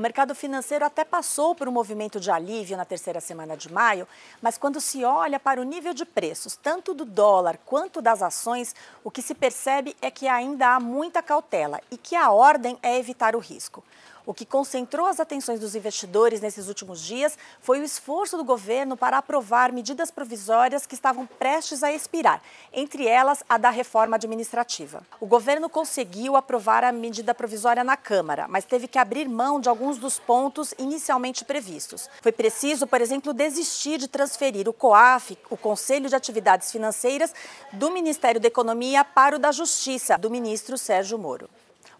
O mercado financeiro até passou por um movimento de alívio na terceira semana de maio, mas quando se olha para o nível de preços, tanto do dólar quanto das ações, o que se percebe é que ainda há muita cautela e que a ordem é evitar o risco. O que concentrou as atenções dos investidores nesses últimos dias foi o esforço do governo para aprovar medidas provisórias que estavam prestes a expirar, entre elas a da reforma administrativa. O governo conseguiu aprovar a medida provisória na Câmara, mas teve que abrir mão de alguns dos pontos inicialmente previstos. Foi preciso, por exemplo, desistir de transferir o COAF, o Conselho de Atividades Financeiras, do Ministério da Economia para o da Justiça, do ministro Sérgio Moro.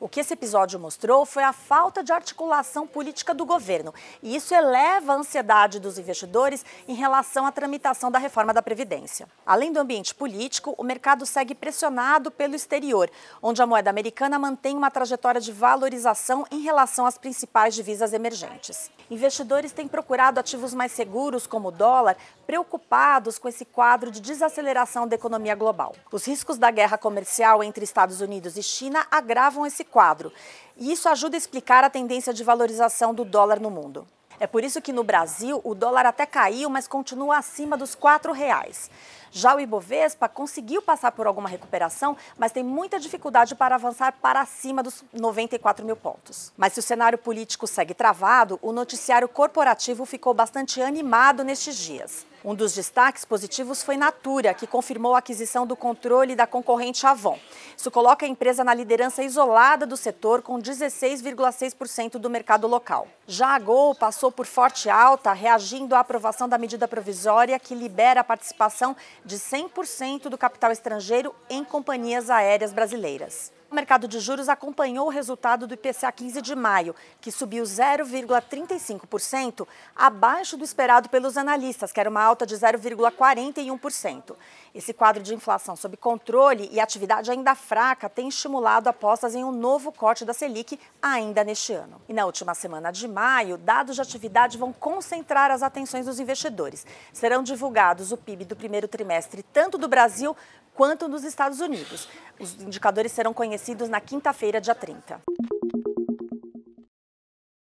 O que esse episódio mostrou foi a falta de articulação política do governo. E isso eleva a ansiedade dos investidores em relação à tramitação da reforma da Previdência. Além do ambiente político, o mercado segue pressionado pelo exterior, onde a moeda americana mantém uma trajetória de valorização em relação às principais divisas emergentes. Investidores têm procurado ativos mais seguros, como o dólar, preocupados com esse quadro de desaceleração da economia global. Os riscos da guerra comercial entre Estados Unidos e China agravam esse quadro. E isso ajuda a explicar a tendência de valorização do dólar no mundo. É por isso que no Brasil o dólar até caiu, mas continua acima dos R$ reais. Já o Ibovespa conseguiu passar por alguma recuperação, mas tem muita dificuldade para avançar para cima dos 94 mil pontos. Mas se o cenário político segue travado, o noticiário corporativo ficou bastante animado nestes dias. Um dos destaques positivos foi Natura, que confirmou a aquisição do controle da concorrente Avon. Isso coloca a empresa na liderança isolada do setor, com 16,6% do mercado local. Já a Gol passou por forte alta, reagindo à aprovação da medida provisória que libera a participação de 100% do capital estrangeiro em companhias aéreas brasileiras. O mercado de juros acompanhou o resultado do IPCA 15 de maio, que subiu 0,35%, abaixo do esperado pelos analistas, que era uma alta de 0,41%. Esse quadro de inflação sob controle e atividade ainda fraca tem estimulado apostas em um novo corte da Selic ainda neste ano. E na última semana de maio, dados de atividade vão concentrar as atenções dos investidores. Serão divulgados o PIB do primeiro trimestre, tanto do Brasil quanto dos Estados Unidos. Os indicadores serão conhecidos acontecidos na quinta-feira, dia 30.